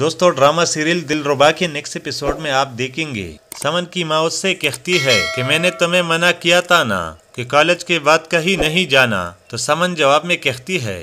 दोस्तों drama serial दिल रुबा के नेक्स्ट एपिसोड में आप देखेंगे समन की माँ उससे कहती है कि मैंने तुम्हें मना किया था ना कि कॉलेज के बाद कहीं नहीं जाना तो समन जवाब में कहती है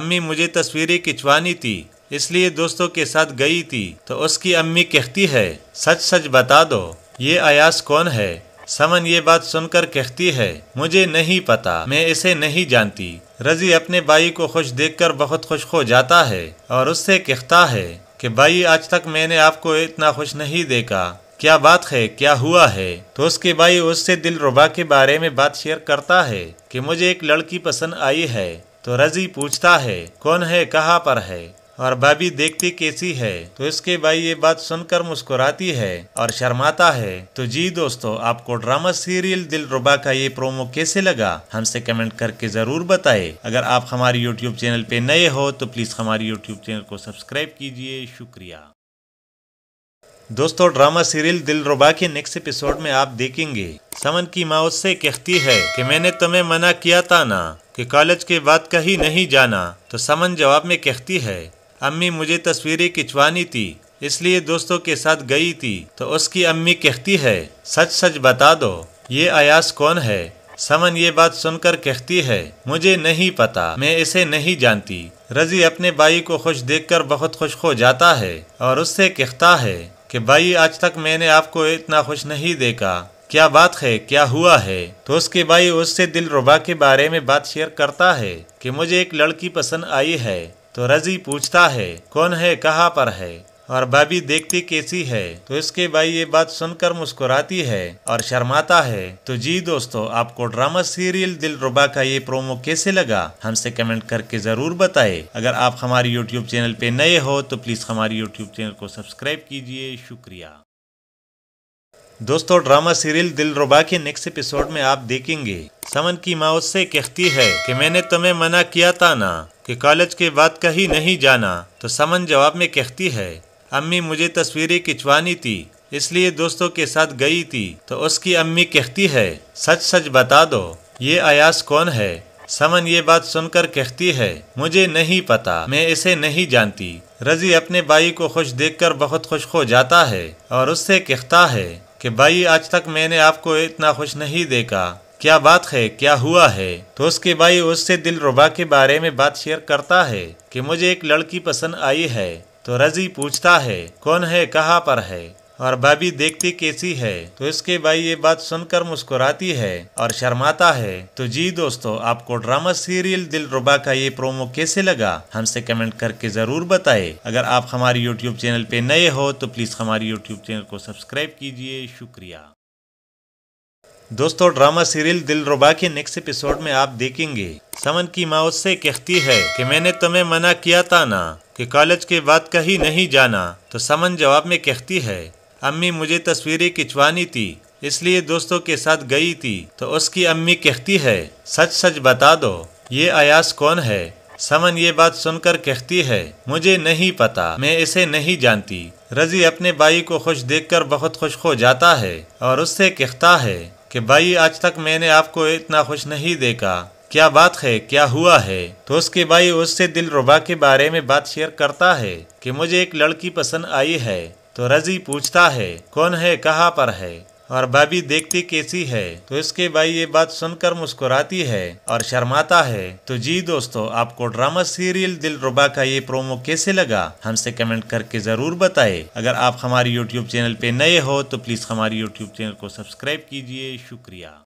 अम्मी मुझे तस्वीरें खिंचवानी थी इसलिए दोस्तों के साथ गई थी तो उसकी अम्मी कहती है सच सच बता दो ये आयास कौन है समन ये बात सुनकर कहती है मुझे नहीं पता मैं इसे नहीं जानती रजी अपने भाई को खुश देखकर बहुत खुश हो जाता है और उससे कहता है कि भाई आज तक मैंने आपको इतना खुश नहीं देखा क्या बात है क्या हुआ है तो उसके भाई उससे दिल रुबा के बारे में बात शेयर करता है कि मुझे एक लड़की पसंद आई है तो रजी पूछता है कौन है कहाँ पर है और भाभी देखती कैसी है तो इसके भाई ये बात सुनकर मुस्कुराती है और शर्माता है तो जी दोस्तों आपको ड्रामा सीरियल दिल रुबा का ये प्रोमो कैसे लगा हमसे कमेंट करके जरूर बताए अगर आप हमारे यूट्यूब चैनल पे नए हो तो प्लीज हमारे यूट्यूब चैनल को सब्सक्राइब कीजिए शुक्रिया दोस्तों ड्रामा सीरियल दिल रुबा के नेक्स्ट एपिसोड में आप देखेंगे समन की माँ उससे कहती है कि मैंने तुम्हें मना किया था ना कि कॉलेज के बाद कहीं नहीं जाना तो समन जवाब में कहती है अम्मी मुझे तस्वीरें खिंचवानी थी इसलिए दोस्तों के साथ गई थी तो उसकी अम्मी कहती है सच सच बता दो ये अयास कौन है समन ये बात सुनकर कहती है मुझे नहीं पता मैं इसे नहीं जानती रजी अपने भाई को खुश देखकर बहुत खुश हो जाता है और उससे कहता है कि भाई आज तक मैंने आपको इतना खुश नहीं देखा क्या बात है क्या हुआ है तो उसके भाई उससे दिल रुबा के बारे में बात शेयर करता है कि मुझे एक लड़की पसंद आई है तो रजी पूछता है कौन है कहाँ पर है और भाभी देखती कैसी है तो इसके भाई ये बात सुनकर मुस्कुराती है और शर्माता है तो जी दोस्तों आपको ड्रामा सीरियल दिल रुबा का ये प्रोमो कैसे लगा हमसे कमेंट करके जरूर बताएं अगर आप हमारे यूट्यूब चैनल पे नए हो तो प्लीज हमारे यूट्यूब चैनल को सब्सक्राइब कीजिए शुक्रिया दोस्तों ड्रामा सीरियल दिल रुबा के नेक्स्ट एपिसोड में आप देखेंगे समन की माँ उससे कहती है कि मैंने तुम्हें मना किया था ना कि कॉलेज के बाद कहीं नहीं जाना तो समन जवाब में कहती है अम्मी मुझे तस्वीरें खिंचवानी थी इसलिए दोस्तों के साथ गई थी तो उसकी अम्मी कहती है सच सच बता दो ये आयास कौन है समन ये बात सुनकर कहती है मुझे नहीं पता मैं इसे नहीं जानती रजी अपने भाई को खुश देखकर बहुत खुश हो जाता है और उससे कहता है कि भाई आज तक मैंने आपको इतना खुश नहीं देखा क्या बात है क्या हुआ है तो उसके भाई उससे दिल रुबा के बारे में बात शेयर करता है कि मुझे एक लड़की पसंद आई है तो रजी पूछता है कौन है कहाँ पर है और भाभी देखती कैसी है तो इसके भाई ये बात सुनकर मुस्कुराती है और शर्माता है तो जी दोस्तों आपको ड्रामा सीरियल दिल रुबा का ये प्रोमो कैसे लगा हमसे कमेंट करके जरूर बताए अगर आप हमारे यूट्यूब चैनल पे नए हो तो प्लीज हमारे यूट्यूब चैनल को सब्सक्राइब कीजिए शुक्रिया दोस्तों ड्रामा सीरियल दिल रुबा के नेक्स्ट एपिसोड में आप देखेंगे समन की माँ उससे कहती है कि मैंने तुम्हें मना किया था ना कि कॉलेज के बाद कहीं नहीं जाना तो समन जवाब में कहती है अम्मी मुझे तस्वीरें खिंचवानी थी इसलिए दोस्तों के साथ गई थी तो उसकी अम्मी कहती है सच सच बता दो ये अयास कौन है समन ये बात सुनकर कहती है मुझे नहीं पता मैं इसे नहीं जानती रजी अपने भाई को खुश देखकर बहुत खुश हो जाता है और उससे कहता है कि भाई आज तक मैंने आपको इतना खुश नहीं देखा क्या बात है क्या हुआ है तो उसके भाई उससे दिल रुबा के बारे में बात शेयर करता है कि मुझे एक लड़की पसंद आई है तो रजी पूछता है कौन है कहाँ पर है और भाभी देखती कैसी है तो इसके भाई ये बात सुनकर मुस्कुराती है और शर्माता है तो जी दोस्तों आपको ड्रामा सीरियल दिल रुबा का ये प्रोमो कैसे लगा हमसे कमेंट करके जरूर बताएं अगर आप हमारे यूट्यूब चैनल पे नए हो तो प्लीज हमारी यूट्यूब चैनल को सब्सक्राइब कीजिए शुक्रिया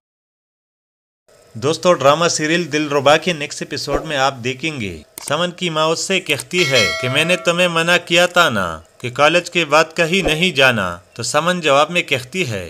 दोस्तों ड्रामा सीरियल दिल रुबा के नेक्स्ट एपिसोड में आप देखेंगे समन की माँ उससे कहती है कि मैंने तुम्हें मना किया था ना कि कॉलेज के बाद कहीं नहीं जाना तो समन जवाब में कहती है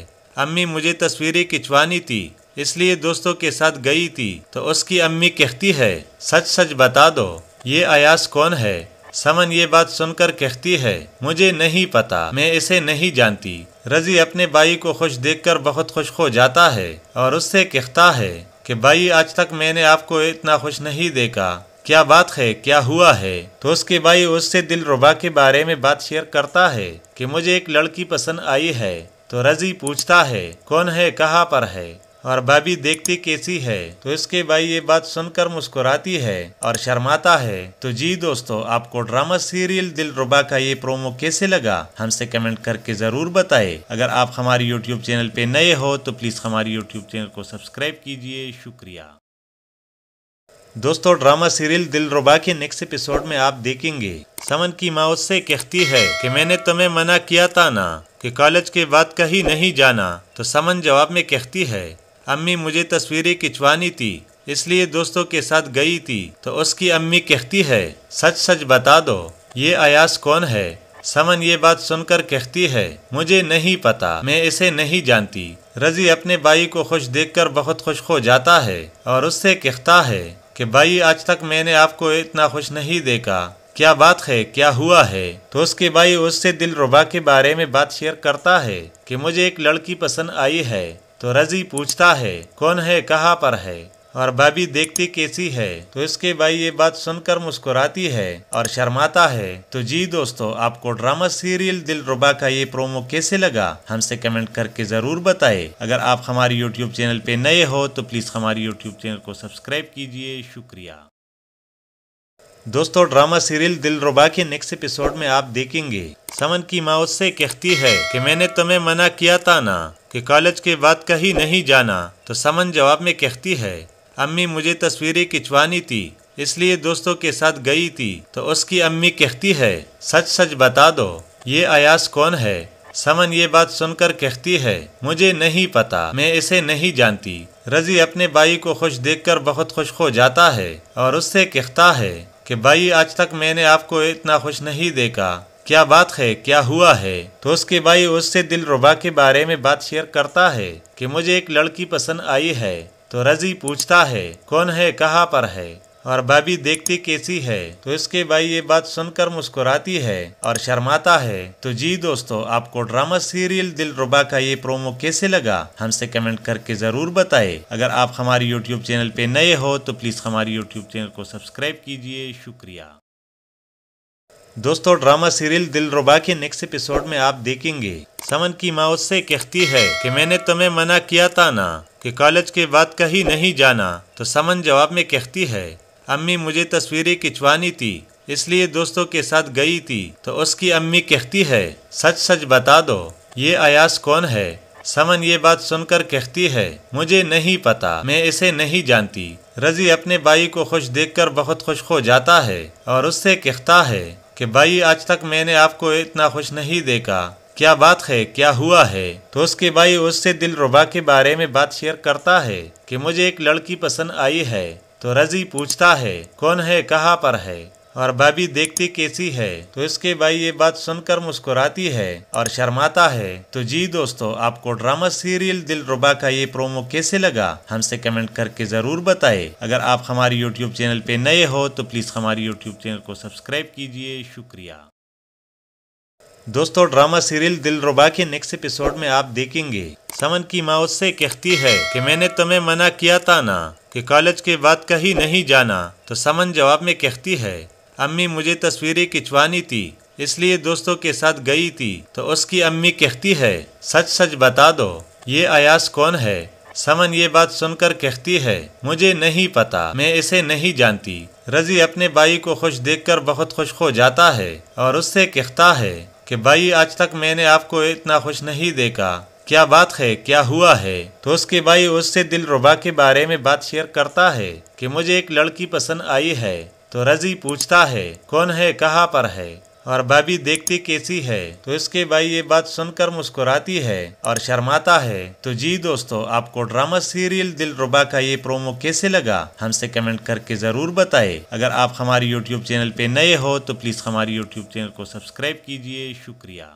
अम्मी मुझे तस्वीरें खिंचवानी थी इसलिए दोस्तों के साथ गई थी तो उसकी अम्मी कहती है सच सच बता दो ये आयास कौन है समन ये बात सुनकर कहती है मुझे नहीं पता मैं इसे नहीं जानती रजी अपने भाई को खुश देखकर बहुत खुश हो जाता है और उससे कहता है कि भाई आज तक मैंने आपको इतना खुश नहीं देखा क्या बात है क्या हुआ है तो उसके भाई उससे दिल रुबा के बारे में बात शेयर करता है कि मुझे एक लड़की पसंद आई है तो रजी पूछता है कौन है कहाँ पर है और भाभी देखती कैसी है तो इसके भाई ये बात सुनकर मुस्कुराती है और शर्माता है तो जी दोस्तों आपको ड्रामा सीरियल दिल रुबा का ये प्रोमो कैसे लगा हमसे कमेंट करके जरूर बताए अगर आप हमारे यूट्यूब चैनल पे नए हो तो प्लीज हमारे यूट्यूब चैनल को सब्सक्राइब कीजिए शुक्रिया दोस्तों ड्रामा सीरियल दिल रुबा के नेक्स्ट एपिसोड में आप देखेंगे समन की माँ उससे कहती है कि मैंने तुम्हें मना किया था ना कि कॉलेज के बाद कहीं नहीं जाना तो समन जवाब में कहती है अम्मी मुझे तस्वीरें खिंचवानी थी इसलिए दोस्तों के साथ गई थी तो उसकी अम्मी कहती है सच सच बता दो ये अयास कौन है समन ये बात सुनकर कहती है मुझे नहीं पता मैं इसे नहीं जानती रजी अपने भाई को खुश देखकर बहुत खुश हो जाता है और उससे कहता है कि भाई आज तक मैंने आपको इतना खुश नहीं देखा क्या बात है क्या हुआ है तो उसके भाई उससे दिल रुबा के बारे में बात शेयर करता है कि मुझे एक लड़की पसंद आई है तो रजी पूछता है कौन है कहाँ पर है और भाभी देखती कैसी है तो इसके भाई ये बात सुनकर मुस्कुराती है और शर्माता है तो जी दोस्तों आपको ड्रामा सीरियल दिल रुबा का ये प्रोमो कैसे लगा हमसे कमेंट करके जरूर बताएं अगर आप हमारे यूट्यूब चैनल पे नए हो तो प्लीज हमारी यूट्यूब चैनल को सब्सक्राइब कीजिए शुक्रिया दोस्तों ड्रामा सीरियल दिल रुबा के नेक्स्ट एपिसोड में आप देखेंगे समन की माँ उससे कहती है कि मैंने तुम्हें मना किया था ना कि कॉलेज के बाद कहीं नहीं जाना तो समन जवाब में कहती है अम्मी मुझे तस्वीरें खिंचवानी थी इसलिए दोस्तों के साथ गई थी तो उसकी अम्मी कहती है सच सच बता दो ये आयास कौन है समन ये बात सुनकर कहती है मुझे नहीं पता मैं इसे नहीं जानती रजी अपने बाई को खुश देखकर बहुत खुश हो जाता है और उससे कहता है कि भाई आज तक मैंने आपको इतना खुश नहीं देखा क्या बात है क्या हुआ है तो उसके भाई उससे दिल रुबा के बारे में बात शेयर करता है कि मुझे एक लड़की पसंद आई है तो रजी पूछता है कौन है कहाँ पर है और भाभी देखती कैसी है तो इसके भाई ये बात सुनकर मुस्कुराती है और शर्माता है तो जी दोस्तों आपको ड्रामा सीरियल दिल रुबा का ये प्रोमो कैसे लगा हमसे कमेंट करके जरूर बताए अगर आप हमारे यूट्यूब चैनल पे नए हो तो प्लीज हमारे यूट्यूब चैनल को सब्सक्राइब कीजिए शुक्रिया दोस्तों ड्रामा सीरियल दिल रुबा के नेक्स्ट एपिसोड में आप देखेंगे समन की माँ उससे कहती है कि मैंने तुम्हें मना किया था ना कि कॉलेज के बाद कहीं नहीं जाना तो समन जवाब में कहती है अम्मी मुझे तस्वीरें खिंचवानी थी इसलिए दोस्तों के साथ गई थी तो उसकी अम्मी कहती है सच सच बता दो ये अयास कौन है समन ये बात सुनकर कहती है मुझे नहीं पता मैं इसे नहीं जानती रजी अपने भाई को खुश देखकर बहुत खुश हो जाता है और उससे कहता है कि भाई आज तक मैंने आपको इतना खुश नहीं देखा क्या बात है क्या हुआ है तो उसके भाई उससे दिल रुबा के बारे में बात शेयर करता है कि मुझे एक लड़की पसंद आई है तो रजी पूछता है कौन है कहाँ पर है और भाभी देखती कैसी है तो इसके भाई ये बात सुनकर मुस्कुराती है और शर्माता है तो जी दोस्तों आपको ड्रामा सीरियल दिल रुबा का ये प्रोमो कैसे लगा हमसे कमेंट करके जरूर बताएं अगर आप हमारे यूट्यूब चैनल पे नए हो तो प्लीज हमारी यूट्यूब चैनल को सब्सक्राइब कीजिए शुक्रिया दोस्तों ड्रामा सीरियल दिल रुबा के नेक्स्ट एपिसोड में आप देखेंगे समन की माँ उससे कहती है कि मैंने तुम्हें मना किया था ना कि कॉलेज के बाद कहीं नहीं जाना तो समन जवाब में कहती है अम्मी मुझे तस्वीरें खिंचवानी थी इसलिए दोस्तों के साथ गई थी तो उसकी अम्मी कहती है सच सच बता दो ये आयास कौन है समन ये बात सुनकर कहती है मुझे नहीं पता मैं इसे नहीं जानती रजी अपने बाई को खुश देखकर बहुत खुश हो जाता है और उससे कहता है कि भाई आज तक मैंने आपको इतना खुश नहीं देखा क्या बात है क्या हुआ है तो उसके भाई उससे दिल रुबा के बारे में बात शेयर करता है कि मुझे एक लड़की पसंद आई है तो रजी पूछता है कौन है कहाँ पर है और भाभी देखती कैसी है तो इसके भाई ये बात सुनकर मुस्कुराती है और शर्माता है तो जी दोस्तों आपको ड्रामा सीरियल दिल रुबा का ये प्रोमो कैसे लगा हमसे कमेंट करके जरूर बताए अगर आप हमारे यूट्यूब चैनल पे नए हो तो प्लीज हमारे यूट्यूब चैनल को सब्सक्राइब कीजिए शुक्रिया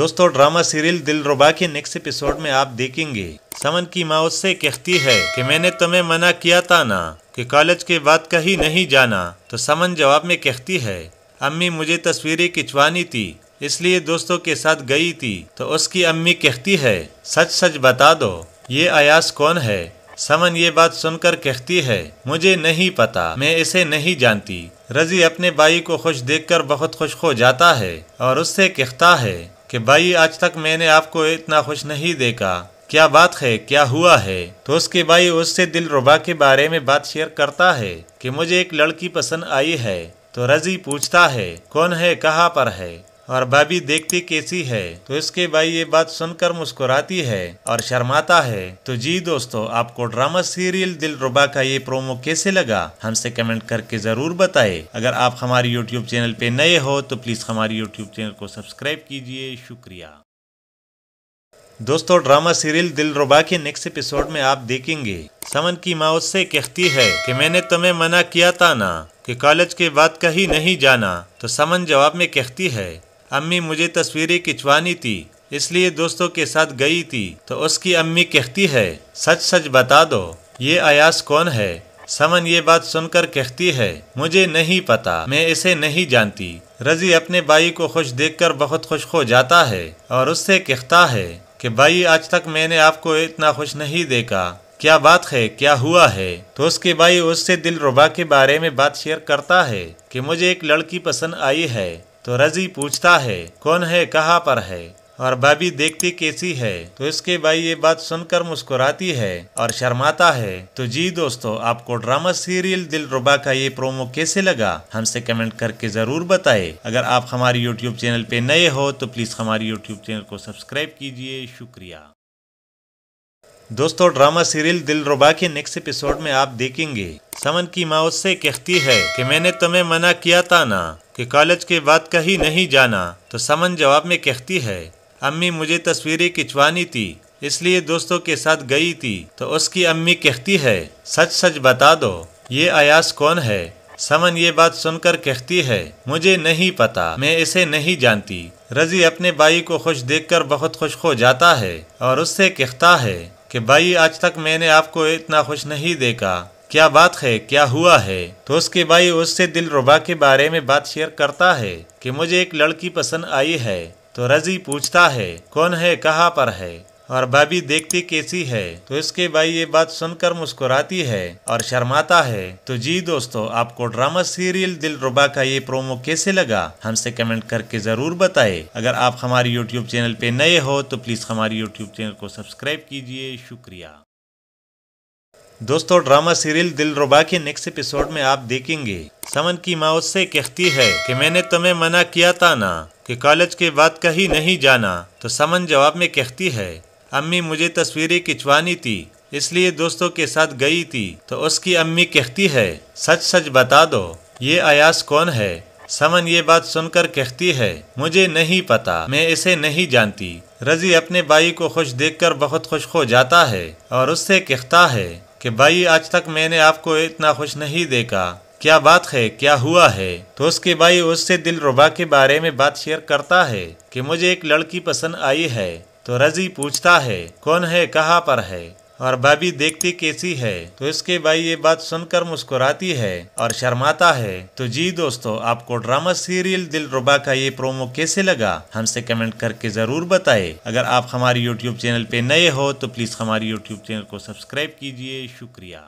दोस्तों ड्रामा सीरियल दिल रुबा के नेक्स्ट एपिसोड में आप देखेंगे समन की माँ उससे कहती है कि मैंने तुम्हें मना किया था ना कि कॉलेज के बाद कहीं नहीं जाना तो समन जवाब में कहती है अम्मी मुझे तस्वीरें खिंचवानी थी इसलिए दोस्तों के साथ गई थी तो उसकी अम्मी कहती है सच सच बता दो ये अयास कौन है समन ये बात सुनकर कहती है मुझे नहीं पता मैं इसे नहीं जानती रजी अपने भाई को खुश देखकर बहुत खुश हो जाता है और उससे कहता है कि भाई आज तक मैंने आपको इतना खुश नहीं देखा क्या बात है क्या हुआ है तो उसके भाई उससे दिल रुबा के बारे में बात शेयर करता है कि मुझे एक लड़की पसंद आई है तो रजी पूछता है कौन है कहाँ पर है और भाभी देखती कैसी है तो इसके भाई ये बात सुनकर मुस्कुराती है और शर्माता है तो जी दोस्तों आपको ड्रामा सीरियल दिल रुबा का ये प्रोमो कैसे लगा हमसे कमेंट करके जरूर बताएं अगर आप हमारे यूट्यूब चैनल पे नए हो तो प्लीज हमारी यूट्यूब चैनल को सब्सक्राइब कीजिए शुक्रिया दोस्तों ड्रामा सीरियल दिल रुबा के नेक्स्ट एपिसोड में आप देखेंगे समन की माँ उससे कहती है कि मैंने तुम्हें मना किया था ना कि कॉलेज के बाद कहीं नहीं जाना तो समन जवाब में कहती है अम्मी मुझे तस्वीरें खिंचवानी थी इसलिए दोस्तों के साथ गई थी तो उसकी अम्मी कहती है सच सच बता दो ये आयास कौन है समन ये बात सुनकर कहती है मुझे नहीं पता मैं इसे नहीं जानती रजी अपने भाई को खुश देखकर बहुत खुश हो जाता है और उससे कहता है कि भाई आज तक मैंने आपको इतना खुश नहीं देखा क्या बात है क्या हुआ है तो उसके भाई उससे दिल रुबा के बारे में बात शेयर करता है कि मुझे एक लड़की पसंद आई है तो रजी पूछता है कौन है कहाँ पर है और भाभी देखती कैसी है तो इसके भाई ये बात सुनकर मुस्कुराती है और शर्माता है तो जी दोस्तों आपको ड्रामा सीरियल दिल रुबा का ये प्रोमो कैसे लगा हमसे कमेंट करके जरूर बताए अगर आप हमारे यूट्यूब चैनल पे नए हो तो प्लीज हमारे यूट्यूब चैनल को सब्सक्राइब कीजिए शुक्रिया दोस्तों ड्रामा सीरियल दिल रुबा के नेक्स्ट एपिसोड में आप देखेंगे समन की माँ उससे कहती है कि मैंने तुम्हें मना किया था ना कि कॉलेज के बाद कहीं नहीं जाना तो समन जवाब में कहती है अम्मी मुझे तस्वीरें खिंचवानी थी इसलिए दोस्तों के साथ गई थी तो उसकी अम्मी कहती है सच सच बता दो ये अयास कौन है समन ये बात सुनकर कहती है मुझे नहीं पता मैं इसे नहीं जानती रजी अपने भाई को खुश देखकर बहुत खुश हो जाता है और उससे कहता है कि भाई आज तक मैंने आपको इतना खुश नहीं देखा क्या बात है क्या हुआ है तो उसके भाई उससे दिल रुबा के बारे में बात शेयर करता है कि मुझे एक लड़की पसंद आई है तो रजी पूछता है कौन है कहाँ पर है और भाभी देखती कैसी है तो इसके भाई ये बात सुनकर मुस्कुराती है और शर्माता है तो जी दोस्तों आपको ड्रामा सीरियल दिल रुबा का ये प्रोमो कैसे लगा हमसे कमेंट करके जरूर बताएं अगर आप हमारे यूट्यूब चैनल पे नए हो तो प्लीज हमारी यूट्यूब चैनल को सब्सक्राइब कीजिए शुक्रिया दोस्तों ड्रामा सीरियल दिल रुबा के नेक्स्ट एपिसोड में आप देखेंगे समन की माँ उससे कहती है कि मैंने तुम्हें मना किया था ना कि कॉलेज के बाद कहीं नहीं जाना तो समन जवाब में कहती है अम्मी मुझे तस्वीरें खिंचवानी थी इसलिए दोस्तों के साथ गई थी तो उसकी अम्मी कहती है सच सच बता दो ये आयास कौन है समन ये बात सुनकर कहती है मुझे नहीं पता मैं इसे नहीं जानती रजी अपने भाई को खुश देखकर बहुत खुश हो जाता है और उससे कहता है कि भाई आज तक मैंने आपको इतना खुश नहीं देखा क्या बात है क्या हुआ है तो उसके भाई उससे दिल रुबा के बारे में बात शेयर करता है कि मुझे एक लड़की पसंद आई है तो रजी पूछता है कौन है कहाँ पर है और भाभी देखती कैसी है तो इसके भाई ये बात सुनकर मुस्कुराती है और शर्माता है तो जी दोस्तों आपको ड्रामा सीरियल दिल रुबा का ये प्रोमो कैसे लगा हमसे कमेंट करके जरूर बताए अगर आप हमारे यूट्यूब चैनल पे नए हो तो प्लीज हमारे यूट्यूब चैनल को सब्सक्राइब कीजिए शुक्रिया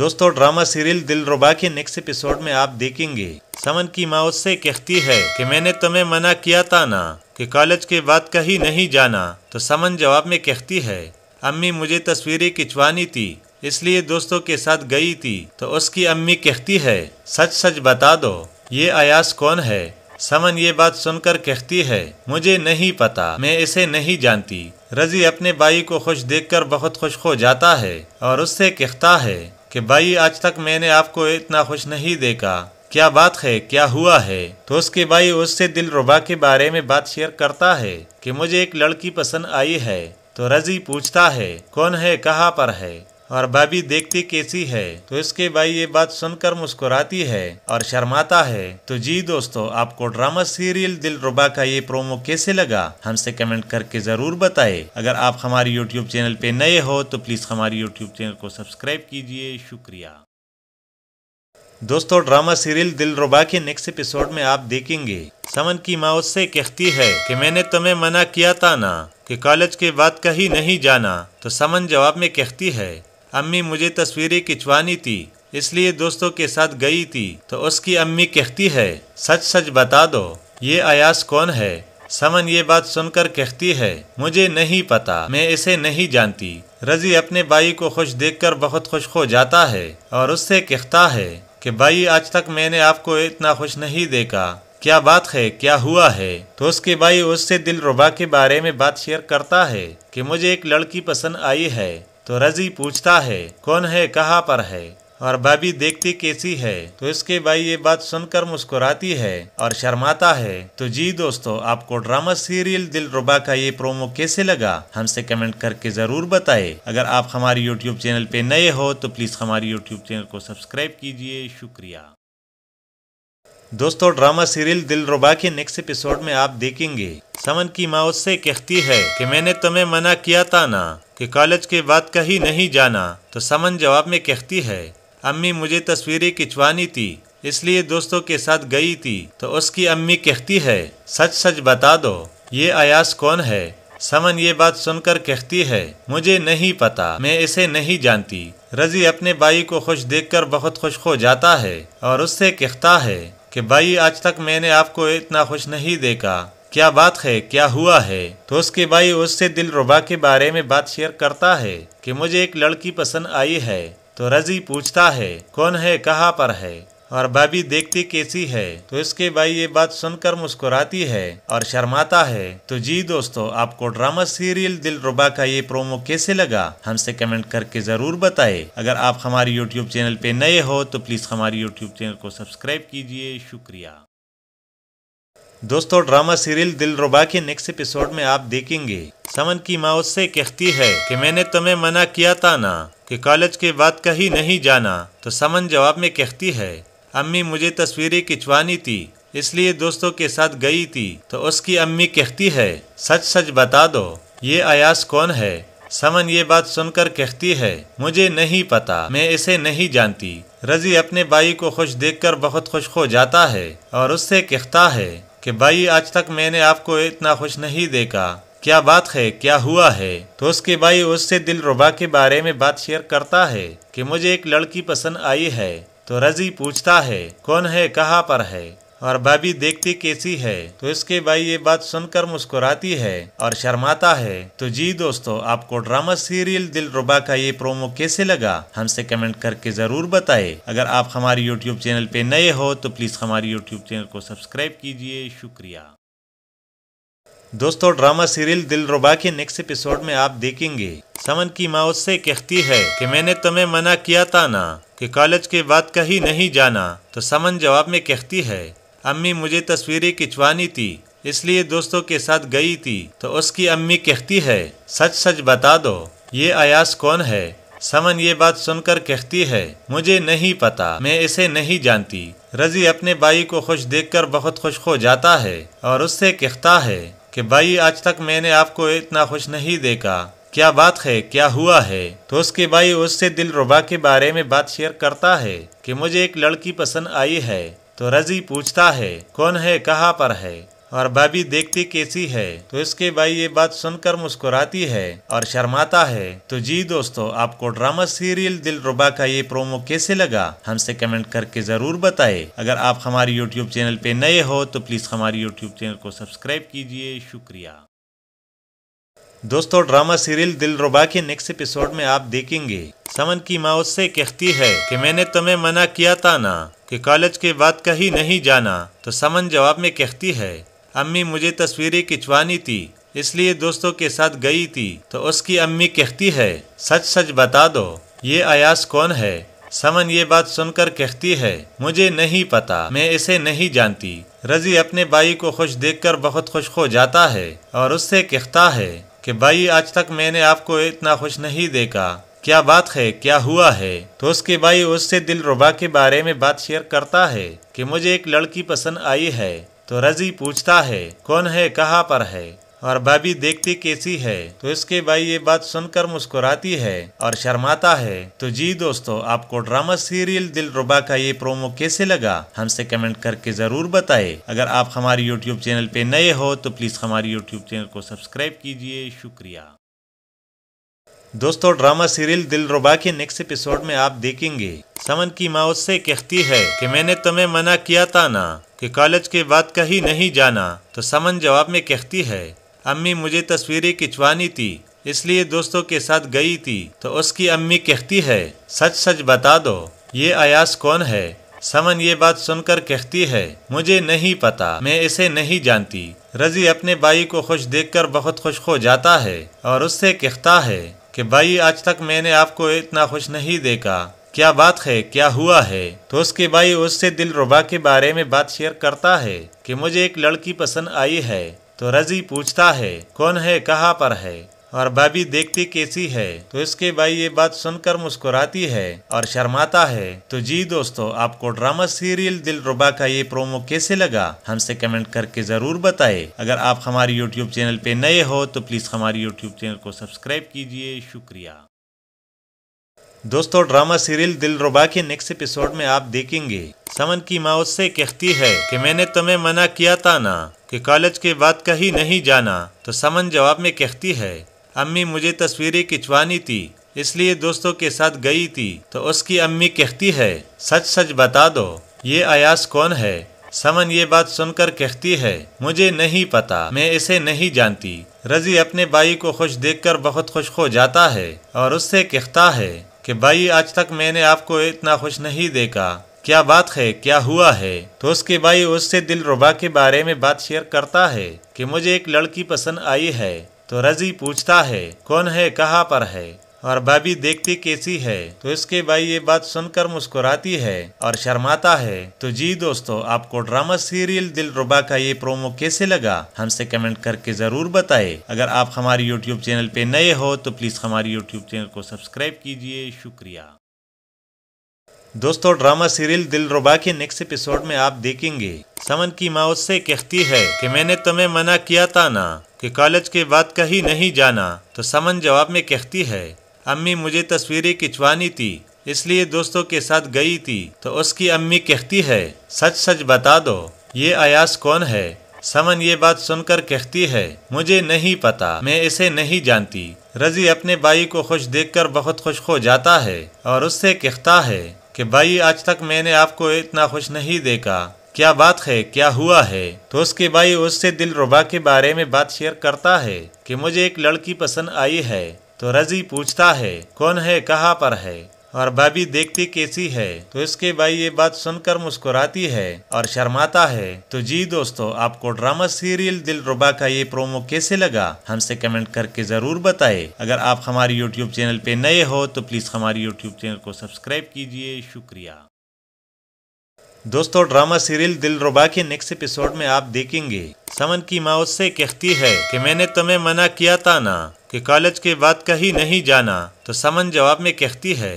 दोस्तों ड्रामा सीरियल दिल रुबा के नेक्स्ट एपिसोड में आप देखेंगे समन की माँ उससे कहती है कि मैंने तुम्हें मना किया था ना कि कॉलेज के बाद कहीं नहीं जाना तो समन जवाब में कहती है अम्मी मुझे तस्वीरें खिंचवानी थी इसलिए दोस्तों के साथ गई थी तो उसकी अम्मी कहती है सच सच बता दो ये अयास कौन है समन ये बात सुनकर कहती है मुझे नहीं पता मैं इसे नहीं जानती रजी अपने भाई को खुश देखकर बहुत खुश हो जाता है और उससे कहता है कि भाई आज तक मैंने आपको इतना खुश नहीं देखा क्या बात है क्या हुआ है तो उसके भाई उससे दिल रुबा के बारे में बात शेयर करता है कि मुझे एक लड़की पसंद आई है तो रजी पूछता है कौन है कहाँ पर है और भाभी देखती कैसी है तो इसके भाई ये बात सुनकर मुस्कुराती है और शर्माता है तो जी दोस्तों आपको ड्रामा सीरियल दिल रुबा का ये प्रोमो कैसे लगा हमसे कमेंट करके जरूर बताएं अगर आप हमारे यूट्यूब चैनल पे नए हो तो प्लीज हमारी यूट्यूब चैनल को सब्सक्राइब कीजिए शुक्रिया दोस्तों ड्रामा सीरियल दिल रुबा के नेक्स्ट एपिसोड में आप देखेंगे समन की माँ उससे कहती है कि मैंने तुम्हें मना किया था ना कि कॉलेज के बाद कहीं नहीं जाना तो समन जवाब में कहती है अम्मी मुझे तस्वीरें खिंचवानी थी इसलिए दोस्तों के साथ गई थी तो उसकी अम्मी कहती है सच सच बता दो ये अयास कौन है समन ये बात सुनकर कहती है मुझे नहीं पता मैं इसे नहीं जानती रजी अपने भाई को खुश देखकर बहुत खुश हो जाता है और उससे कहता है कि भाई आज तक मैंने आपको इतना खुश नहीं देखा क्या बात है क्या हुआ है तो उसके भाई उससे दिल रुबा के बारे में बात शेयर करता है कि मुझे एक लड़की पसंद आई है तो रजी पूछता है कौन है कहाँ पर है और भाभी देखती कैसी है तो इसके भाई ये बात सुनकर मुस्कुराती है और शर्माता है तो जी दोस्तों आपको ड्रामा सीरियल दिल रुबा का ये प्रोमो कैसे लगा हमसे कमेंट करके जरूर बताएं अगर आप हमारे यूट्यूब चैनल पे नए हो तो प्लीज हमारे यूट्यूब चैनल को सब्सक्राइब कीजिए शुक्रिया दोस्तों ड्रामा सीरियल दिल रुबा के नेक्स्ट एपिसोड में आप देखेंगे समन की माँ उससे कहती है कि मैंने तुम्हें मना किया था ना कि कॉलेज के बाद कहीं नहीं जाना तो समन जवाब में कहती है अम्मी मुझे तस्वीरें खिंचवानी थी इसलिए दोस्तों के साथ गई थी तो उसकी अम्मी कहती है सच सच बता दो ये अयास कौन है समन ये बात सुनकर कहती है मुझे नहीं पता मैं इसे नहीं जानती रजी अपने बाई को खुश देखकर बहुत खुश हो जाता है और उससे कहता है कि भाई आज तक मैंने आपको इतना खुश नहीं देखा क्या बात है क्या हुआ है तो उसके भाई उससे दिलरुबा के बारे में बात शेयर करता है कि मुझे एक लड़की पसंद आई है तो रजी पूछता है कौन है कहाँ पर है और भाभी देखती कैसी है तो इसके भाई ये बात सुनकर मुस्कुराती है और शर्माता है तो जी दोस्तों आपको ड्रामा सीरियल दिल रुबा का ये प्रोमो कैसे लगा हमसे कमेंट करके जरूर बताएं अगर आप हमारे यूट्यूब चैनल पे नए हो तो प्लीज हमारी यूट्यूब चैनल को सब्सक्राइब कीजिए शुक्रिया दोस्तों ड्रामा सीरियल दिल रुबा के नेक्स्ट एपिसोड में आप देखेंगे समन की माँ उससे कहती है कि मैंने तुम्हें मना किया था ना कि कॉलेज के बाद कहीं नहीं जाना तो समन जवाब में कहती है अम्मी मुझे तस्वीरें खिंचवानी थी इसलिए दोस्तों के साथ गई थी तो उसकी अम्मी कहती है सच सच बता दो ये आयास कौन है समन ये बात सुनकर कहती है मुझे नहीं पता मैं इसे नहीं जानती रजी अपने भाई को खुश देखकर बहुत खुश हो जाता है और उससे कहता है कि भाई आज तक मैंने आपको इतना खुश नहीं देखा क्या बात है क्या हुआ है तो उसके भाई उससे दिल रुबा के बारे में बात शेयर करता है कि मुझे एक लड़की पसंद आई है तो रजी पूछता है कौन है कहाँ पर है और भाभी देखती कैसी है तो इसके भाई ये बात सुनकर मुस्कुराती है और शर्माता है तो जी दोस्तों आपको ड्रामा सीरियल दिल रुबा का ये प्रोमो कैसे लगा हमसे कमेंट करके जरूर बताएं अगर आप हमारे यूट्यूब चैनल पे नए हो तो प्लीज हमारे यूट्यूब चैनल को सब्सक्राइब कीजिए शुक्रिया दोस्तों ड्रामा सीरियल दिल रुबा के नेक्स्ट एपिसोड में आप देखेंगे समन की माँ उससे कहती है कि मैंने तुम्हें मना किया था ना कि कॉलेज के बाद कहीं नहीं जाना तो समन जवाब में कहती है अम्मी मुझे तस्वीरें खिंचवानी थी इसलिए दोस्तों के साथ गई थी तो उसकी अम्मी कहती है सच सच बता दो ये अयास कौन है समन ये बात सुनकर कहती है मुझे नहीं पता मैं इसे नहीं जानती रजी अपने भाई को खुश देखकर बहुत खुश हो जाता है और उससे कहता है कि भाई आज तक मैंने आपको इतना खुश नहीं देखा क्या बात है क्या हुआ है तो उसके भाई उससे दिल रुबा के बारे में बात शेयर करता है कि मुझे एक लड़की पसंद आई है तो रजी पूछता है कौन है कहाँ पर है और भाभी देखती कैसी है तो इसके भाई ये बात सुनकर मुस्कुराती है और शर्माता है तो जी दोस्तों आपको ड्रामा सीरियल दिल रुबा का ये प्रोमो कैसे लगा हमसे कमेंट करके जरूर बताएं अगर आप हमारे यूट्यूब चैनल पे नए हो तो प्लीज हमारे यूट्यूब चैनल को सब्सक्राइब कीजिए शुक्रिया दोस्तों ड्रामा सीरियल दिल रुबा के नेक्स्ट एपिसोड में आप देखेंगे समन की माँ उससे कहती है कि मैंने तुम्हें मना किया था ना कि कॉलेज के बाद कहीं नहीं जाना तो समन जवाब में कहती है अम्मी मुझे तस्वीरें खिंचवानी थी इसलिए दोस्तों के साथ गई थी तो उसकी अम्मी कहती है सच सच बता दो ये अयास कौन है समन ये बात सुनकर कहती है मुझे नहीं पता मैं इसे नहीं जानती रजी अपने भाई को खुश देखकर बहुत खुश हो जाता है और उससे कहता है कि भाई आज तक मैंने आपको इतना खुश नहीं देखा क्या बात है क्या हुआ है तो उसके भाई उससे दिल रुबा के बारे में बात शेयर करता है कि मुझे एक लड़की पसंद आई है तो रजी पूछता है कौन है कहाँ पर है और भाभी देखती कैसी है तो इसके भाई ये बात सुनकर मुस्कुराती है और शर्माता है तो जी दोस्तों आपको ड्रामा सीरियल दिल रुबा का ये प्रोमो कैसे लगा हमसे कमेंट करके जरूर बताएं अगर आप हमारे यूट्यूब चैनल पे नए हो तो प्लीज हमारे यूट्यूब चैनल को सब्सक्राइब कीजिए शुक्रिया दोस्तों ड्रामा सीरियल दिल रुबा के नेक्स्ट एपिसोड में आप देखेंगे समन की माँ उससे कहती है कि मैंने तुम्हें मना किया था ना कि कॉलेज के बाद कहीं नहीं जाना तो समन जवाब में कहती है अम्मी मुझे तस्वीरें खिंचवानी थी इसलिए दोस्तों के साथ गई थी तो उसकी अम्मी कहती है सच सच बता दो ये आयास कौन है समन ये बात सुनकर कहती है मुझे नहीं पता मैं इसे नहीं जानती रजी अपने भाई को खुश देखकर बहुत खुश हो जाता है और उससे कहता है कि भाई आज तक मैंने आपको इतना खुश नहीं देखा क्या बात है क्या हुआ है तो उसके भाई उससे दिल रुबा के बारे में बात शेयर करता है कि मुझे एक लड़की पसंद आई है तो रजी पूछता है कौन है कहाँ पर है और भाभी देखती कैसी है तो इसके भाई ये बात सुनकर मुस्कुराती है और शर्माता है तो जी दोस्तों आपको ड्रामा सीरियल दिल रुबा का ये प्रोमो कैसे लगा हमसे कमेंट करके जरूर बताए अगर आप हमारे यूट्यूब चैनल पे नए हो तो प्लीज हमारे यूट्यूब चैनल को सब्सक्राइब कीजिए शुक्रिया दोस्तों ड्रामा सीरियल दिल रुबा के नेक्स्ट एपिसोड में आप देखेंगे समन की माँ उससे कहती है कि मैंने तुम्हें मना किया था ना कि कॉलेज के बाद कहीं नहीं जाना तो समन जवाब में कहती है अम्मी मुझे तस्वीरें खिंचवानी थी इसलिए दोस्तों के साथ गई थी तो उसकी अम्मी कहती है सच सच बता दो ये अयास कौन है समन ये बात सुनकर कहती है मुझे नहीं पता मैं इसे नहीं जानती रजी अपने बाई को खुश देखकर बहुत खुश हो जाता है और उससे कहता है कि बाई आज तक मैंने आपको इतना खुश नहीं देखा क्या बात है क्या हुआ है तो उसके भाई उससे दिल रुबा के बारे में बात शेयर करता है कि मुझे एक लड़की पसंद आई है तो रजी पूछता है कौन है कहाँ पर है और भाभी देखती कैसी है तो इसके भाई ये बात सुनकर मुस्कुराती है और शर्माता है तो जी दोस्तों आपको ड्रामा सीरियल दिल रुबा का ये प्रोमो कैसे लगा हमसे कमेंट करके जरूर बताएं अगर आप हमारे यूट्यूब चैनल पे नए हो तो प्लीज हमारे यूट्यूब चैनल को सब्सक्राइब कीजिए शुक्रिया दोस्तों ड्रामा सीरियल दिल रुबा के नेक्स्ट एपिसोड में आप देखेंगे समन की माँ उससे कहती है कि मैंने तुम्हें मना किया था ना कि कॉलेज के बाद कहीं नहीं जाना तो समन जवाब में कहती है अम्मी मुझे तस्वीरें खिंचवानी थी इसलिए दोस्तों के साथ गई थी तो उसकी अम्मी कहती है सच सच बता दो ये आयास कौन है समन ये बात सुनकर कहती है मुझे नहीं पता मैं इसे नहीं जानती रजी अपने भाई को खुश देखकर बहुत खुश हो जाता है और उससे कहता है कि भाई आज तक मैंने आपको इतना खुश नहीं देखा क्या बात है क्या हुआ है तो उसके भाई उससे दिल रुबा के बारे में बात शेयर करता है कि मुझे एक लड़की पसंद आई है तो रजी पूछता है कौन है कहाँ पर है और भाभी देखती कैसी है तो इसके भाई ये बात सुनकर मुस्कुराती है और शर्माता है तो जी दोस्तों आपको ड्रामा सीरियल दिल रुबा का ये प्रोमो कैसे लगा हमसे कमेंट करके जरूर बताए अगर आप हमारे यूट्यूब चैनल पे नए हो तो प्लीज हमारे यूट्यूब चैनल को सब्सक्राइब कीजिए शुक्रिया दोस्तों ड्रामा सीरियल दिल रुबा के नेक्स्ट एपिसोड में आप देखेंगे समन की माँ उससे कहती है कि मैंने तुम्हें मना किया था ना कि कॉलेज के बाद कहीं नहीं जाना तो समन जवाब में कहती है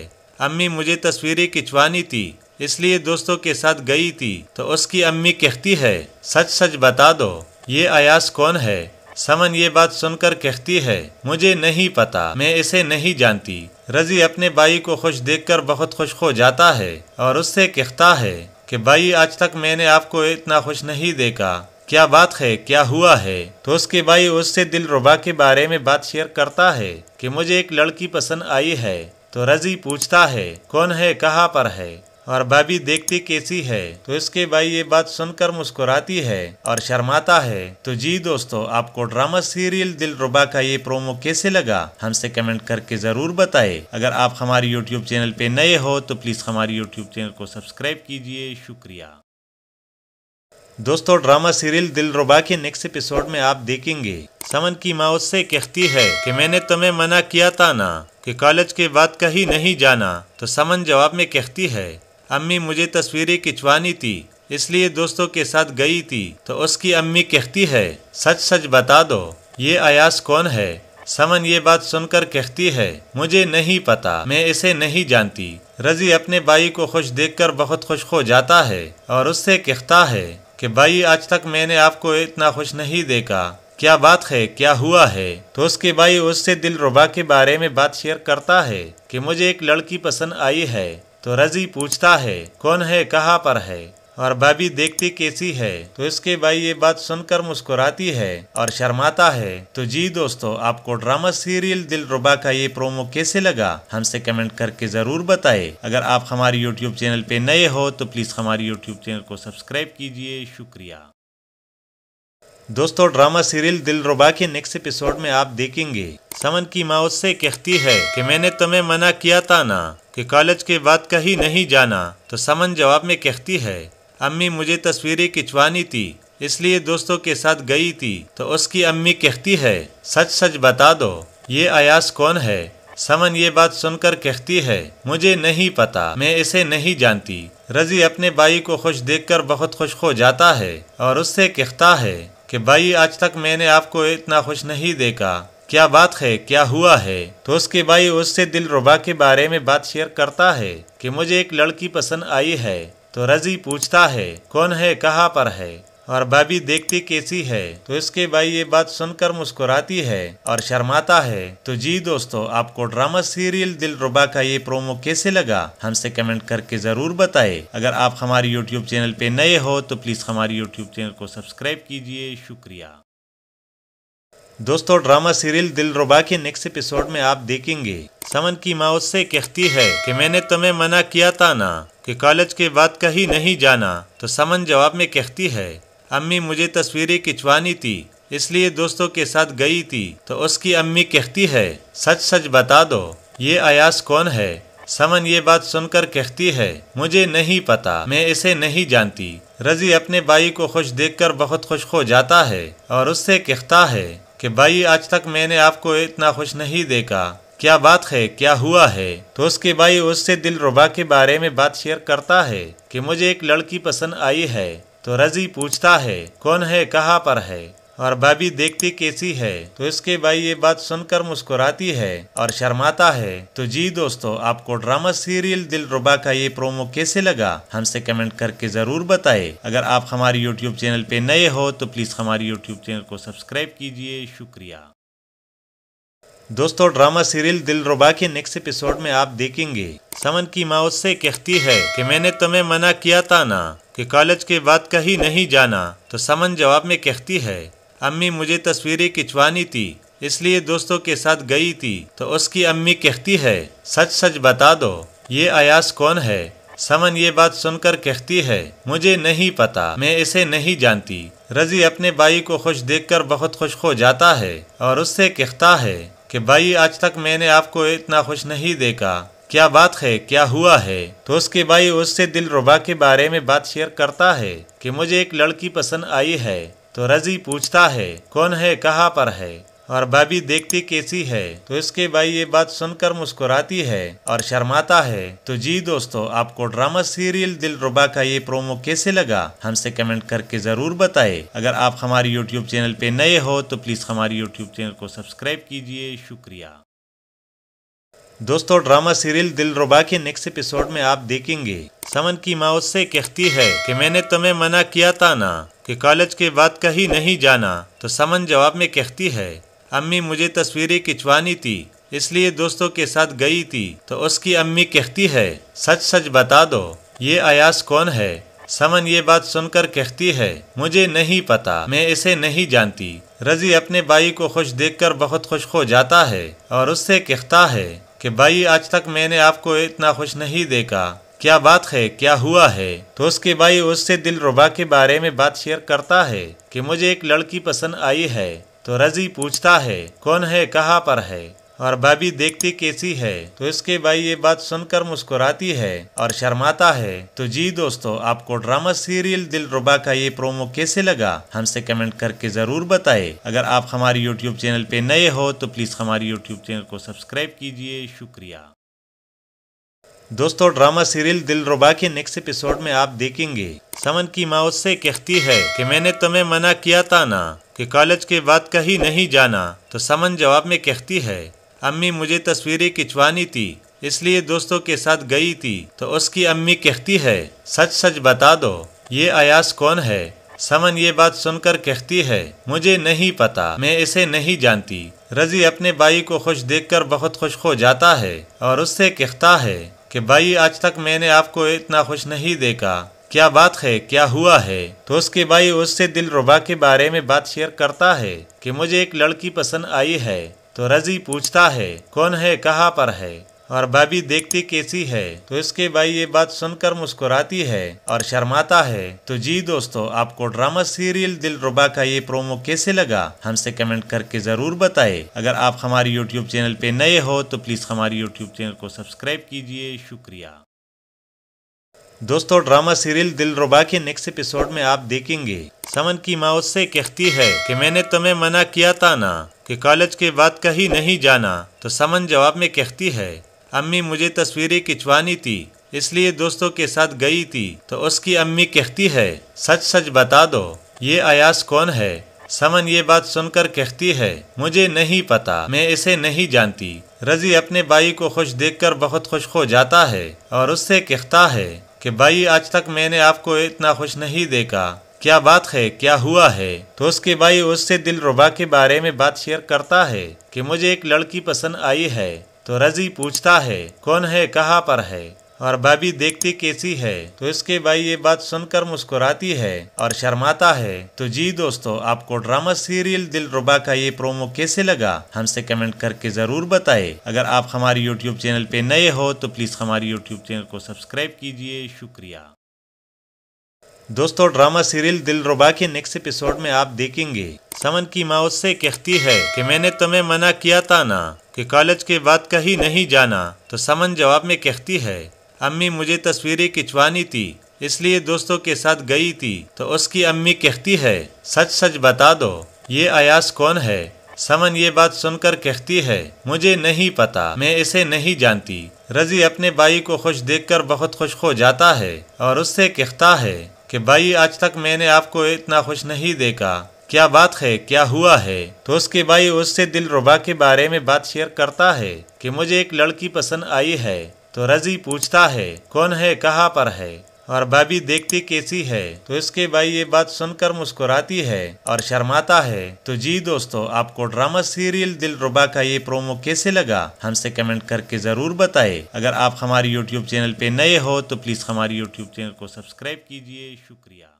अम्मी मुझे तस्वीरें खिंचवानी थी इसलिए दोस्तों के साथ गई थी तो उसकी अम्मी कहती है सच सच बता दो ये अयास कौन है समन ये बात सुनकर कहती है मुझे नहीं पता मैं इसे नहीं जानती रजी अपने भाई को खुश देखकर बहुत खुश हो जाता है और उससे कहता है कि भाई आज तक मैंने आपको इतना खुश नहीं देखा क्या बात है क्या हुआ है तो उसके भाई उससे दिल रुबा के बारे में बात शेयर करता है कि मुझे एक लड़की पसंद आई है तो रजी पूछता है कौन है कहाँ पर है और भाभी देखती कैसी है तो इसके भाई ये बात सुनकर मुस्कुराती है और शर्माता है तो जी दोस्तों आपको ड्रामा सीरियल दिल रुबा का ये प्रोमो कैसे लगा हमसे कमेंट करके जरूर बताएं अगर आप हमारे यूट्यूब चैनल पे नए हो तो प्लीज हमारे यूट्यूब चैनल को सब्सक्राइब कीजिए शुक्रिया दोस्तों ड्रामा सीरियल दिल रुबा के नेक्स्ट एपिसोड में आप देखेंगे समन की माँ उससे कहती है कि मैंने तुम्हें मना किया था ना कि कॉलेज के बाद कहीं नहीं जाना तो समन जवाब में कहती है अम्मी मुझे तस्वीरें खिंचवानी थी इसलिए दोस्तों के साथ गई थी तो उसकी अम्मी कहती है सच सच बता दो ये आयास कौन है समन ये बात सुनकर कहती है मुझे नहीं पता मैं इसे नहीं जानती रजी अपने भाई को खुश देखकर बहुत खुश हो जाता है और उससे कहता है कि भाई आज तक मैंने आपको इतना खुश नहीं देखा क्या बात है क्या हुआ है तो उसके भाई उससे दिल रुबा के बारे में बात शेयर करता है कि मुझे एक लड़की पसंद आई है तो रजी पूछता है कौन है कहाँ पर है और भाभी देखती कैसी है तो इसके भाई ये बात सुनकर मुस्कुराती है और शर्माता है तो जी दोस्तों आपको ड्रामा सीरियल दिल रुबा का ये प्रोमो कैसे लगा हमसे कमेंट करके जरूर बताए अगर आप हमारे यूट्यूब चैनल पे नए हो तो प्लीज हमारे यूट्यूब चैनल को सब्सक्राइब कीजिए शुक्रिया दोस्तों ड्रामा सीरियल दिल रुबा के नेक्स्ट एपिसोड में आप देखेंगे समन की माँ उससे कहती है कि मैंने तुम्हें मना किया था ना कि कॉलेज के बाद कहीं नहीं जाना तो समन जवाब में कहती है अम्मी मुझे तस्वीरें खिंचवानी थी इसलिए दोस्तों के साथ गई थी तो उसकी अम्मी कहती है सच सच बता दो ये अयास कौन है समन ये बात सुनकर कहती है मुझे नहीं पता मैं इसे नहीं जानती रजी अपने बाई को खुश देखकर बहुत खुश हो जाता है और उससे कहता है कि बाई आज तक मैंने आपको इतना खुश नहीं देखा क्या बात है क्या हुआ है तो उसके भाई उससे दिल रुबा के बारे में बात शेयर करता है कि मुझे एक लड़की पसंद आई है तो रजी पूछता है कौन है कहाँ पर है और भाभी देखती कैसी है तो इसके भाई ये बात सुनकर मुस्कुराती है और शर्माता है तो जी दोस्तों आपको ड्रामा सीरियल दिल रुबा का ये प्रोमो कैसे लगा हमसे कमेंट करके जरूर बताएं अगर आप हमारे यूट्यूब चैनल पे नए हो तो प्लीज हमारे यूट्यूब चैनल को सब्सक्राइब कीजिए शुक्रिया दोस्तों ड्रामा सीरियल दिल रुबा के नेक्स्ट एपिसोड में आप देखेंगे समन की माँ उससे कहती है कि मैंने तुम्हें मना किया था ना कि कॉलेज के बाद कहीं नहीं जाना तो समन जवाब में कहती है अम्मी मुझे तस्वीरें खिंचवानी थी इसलिए दोस्तों के साथ गई थी तो उसकी अम्मी कहती है सच सच बता दो ये आयास कौन है समन ये बात सुनकर कहती है मुझे नहीं पता मैं इसे नहीं जानती रजी अपने भाई को खुश देखकर बहुत खुश हो जाता है और उससे कहता है कि भाई आज तक मैंने आपको इतना खुश नहीं देखा क्या बात है क्या हुआ है तो उसके भाई उससे दिल रुबा के बारे में बात शेयर करता है कि मुझे एक लड़की पसंद आई है तो रजी पूछता है कौन है कहाँ पर है और भाभी देखती कैसी है तो इसके भाई ये बात सुनकर मुस्कुराती है और शर्माता है तो जी दोस्तों आपको ड्रामा सीरियल दिल रुबा का ये प्रोमो कैसे लगा हमसे कमेंट करके जरूर बताए अगर आप हमारे यूट्यूब चैनल पे नए हो तो प्लीज हमारे यूट्यूब चैनल को सब्सक्राइब कीजिए शुक्रिया दोस्तों ड्रामा सीरियल दिल रुबा के नेक्स्ट एपिसोड में आप देखेंगे समन की माँ उससे कहती है कि मैंने तुम्हें मना किया था ना कि कॉलेज के बाद कहीं नहीं जाना तो समन जवाब में कहती है अम्मी मुझे तस्वीरें खिंचवानी थी इसलिए दोस्तों के साथ गई थी तो उसकी अम्मी कहती है सच सच बता दो ये अयास कौन है समन ये बात सुनकर कहती है मुझे नहीं पता मैं इसे नहीं जानती रजी अपने भाई को खुश देखकर बहुत खुश हो जाता है और उससे कहता है कि भाई आज तक मैंने आपको इतना खुश नहीं देखा क्या बात है क्या हुआ है तो उसके भाई उससे दिल रुबा के बारे में बात शेयर करता है कि मुझे एक लड़की पसंद आई है तो रजी पूछता है कौन है कहाँ पर है और भाभी देखती कैसी है तो इसके भाई ये बात सुनकर मुस्कुराती है और शर्माता है तो जी दोस्तों आपको ड्रामा सीरियल दिल रुबा का ये प्रोमो कैसे लगा हमसे कमेंट करके जरूर बताएं अगर आप हमारे यूट्यूब चैनल पे नए हो तो प्लीज हमारे यूट्यूब चैनल को सब्सक्राइब कीजिए शुक्रिया दोस्तों ड्रामा सीरियल दिल रुबा के नेक्स्ट एपिसोड में आप देखेंगे समन की माँ उससे कहती है कि मैंने तुम्हें मना किया था ना कि कॉलेज के बाद कहीं नहीं जाना तो समन जवाब में कहती है अम्मी मुझे तस्वीरें खिंचवानी थी इसलिए दोस्तों के साथ गई थी तो उसकी अम्मी कहती है सच सच बता दो ये आयास कौन है समन ये बात सुनकर कहती है मुझे नहीं पता मैं इसे नहीं जानती रजी अपने भाई को खुश देखकर बहुत खुश हो जाता है और उससे कहता है कि भाई आज तक मैंने आपको इतना खुश नहीं देखा क्या बात है क्या हुआ है तो उसके भाई उससे दिल रुबा के बारे में बात शेयर करता है कि मुझे एक लड़की पसंद आई है तो रजी पूछता है कौन है कहाँ पर है और भाभी देखती कैसी है तो इसके भाई ये बात सुनकर मुस्कुराती है और शर्माता है तो जी दोस्तों आपको ड्रामा सीरियल दिल रुबा का ये प्रोमो कैसे लगा हमसे कमेंट करके जरूर बताएं अगर आप हमारे यूट्यूब चैनल पे नए हो तो प्लीज हमारे यूट्यूब चैनल को सब्सक्राइब कीजिए शुक्रिया दोस्तों ड्रामा सीरियल दिल रुबा के नेक्स्ट एपिसोड में आप देखेंगे समन की माँ उससे कहती है कि मैंने तुम्हें मना किया था ना कि कॉलेज के बाद कहीं नहीं जाना तो समन जवाब में कहती है अम्मी मुझे तस्वीरें खिंचवानी थी इसलिए दोस्तों के साथ गई थी तो उसकी अम्मी कहती है सच सच बता दो ये आयास कौन है समन ये बात सुनकर कहती है मुझे नहीं पता मैं इसे नहीं जानती रजी अपने बाई को खुश देखकर बहुत खुश हो जाता है और उससे कहता है कि भाई आज तक मैंने आपको इतना खुश नहीं देखा क्या बात है क्या हुआ है तो उसके भाई उससे दिल रुबा के बारे में बात शेयर करता है कि मुझे एक लड़की पसंद आई है तो रजी पूछता है कौन है कहाँ पर है और भाभी देखती कैसी है तो इसके भाई ये बात सुनकर मुस्कुराती है और शर्माता है तो जी दोस्तों आपको ड्रामा सीरियल दिल रुबा का ये प्रोमो कैसे लगा हमसे कमेंट करके जरूर बताए अगर आप हमारे यूट्यूब चैनल पे नए हो तो प्लीज हमारे यूट्यूब चैनल को सब्सक्राइब कीजिए शुक्रिया दोस्तों ड्रामा सीरियल दिल रुबा के नेक्स्ट एपिसोड में आप देखेंगे समन की माँ उससे कहती है कि मैंने तुम्हें मना किया था ना कि कॉलेज के बाद कहीं नहीं जाना तो समन जवाब में कहती है अम्मी मुझे तस्वीरें खिंचवानी थी इसलिए दोस्तों के साथ गई थी तो उसकी अम्मी कहती है सच सच बता दो ये अयास कौन है समन ये बात सुनकर कहती है मुझे नहीं पता मैं इसे नहीं जानती रजी अपने भाई को खुश देखकर बहुत खुश हो जाता है और उससे कहता है कि भाई आज तक मैंने आपको इतना खुश नहीं देखा क्या बात है क्या हुआ है तो उसके भाई उससे दिल रुबा के बारे में बात शेयर करता है कि मुझे एक लड़की पसंद आई है तो रजी पूछता है कौन है कहाँ पर है और भाभी देखती कैसी है तो इसके भाई ये बात सुनकर मुस्कुराती है और शर्माता है तो जी दोस्तों आपको ड्रामा सीरियल दिल रुबा का ये प्रोमो कैसे लगा हमसे कमेंट करके जरूर बताएं अगर आप हमारे यूट्यूब चैनल पे नए हो तो प्लीज हमारे यूट्यूब चैनल को सब्सक्राइब कीजिए शुक्रिया दोस्तों ड्रामा सीरियल दिल रुबा के नेक्स्ट एपिसोड में आप देखेंगे समन की माँ उससे कहती है कि मैंने तुम्हें मना किया था ना कि कॉलेज के बाद कहीं नहीं जाना तो समन जवाब में कहती है अम्मी मुझे तस्वीरें खिंचवानी थी इसलिए दोस्तों के साथ गई थी तो उसकी अम्मी कहती है सच सच बता दो ये आयास कौन है समन ये बात सुनकर कहती है मुझे नहीं पता मैं इसे नहीं जानती रजी अपने बाई को खुश देखकर बहुत खुश हो जाता है और उससे कहता है कि भाई आज तक मैंने आपको इतना खुश नहीं देखा क्या बात है क्या हुआ है तो उसके भाई उससे दिल रुबा के बारे में बात शेयर करता है कि मुझे एक लड़की पसंद आई है तो रजी पूछता है कौन है कहाँ पर है और भाभी देखती कैसी है तो इसके भाई ये बात सुनकर मुस्कुराती है और शर्माता है तो जी दोस्तों आपको ड्रामा सीरियल दिल रुबा का ये प्रोमो कैसे लगा हमसे कमेंट करके जरूर बताएं अगर आप हमारे यूट्यूब चैनल पे नए हो तो प्लीज हमारे यूट्यूब चैनल को सब्सक्राइब कीजिए शुक्रिया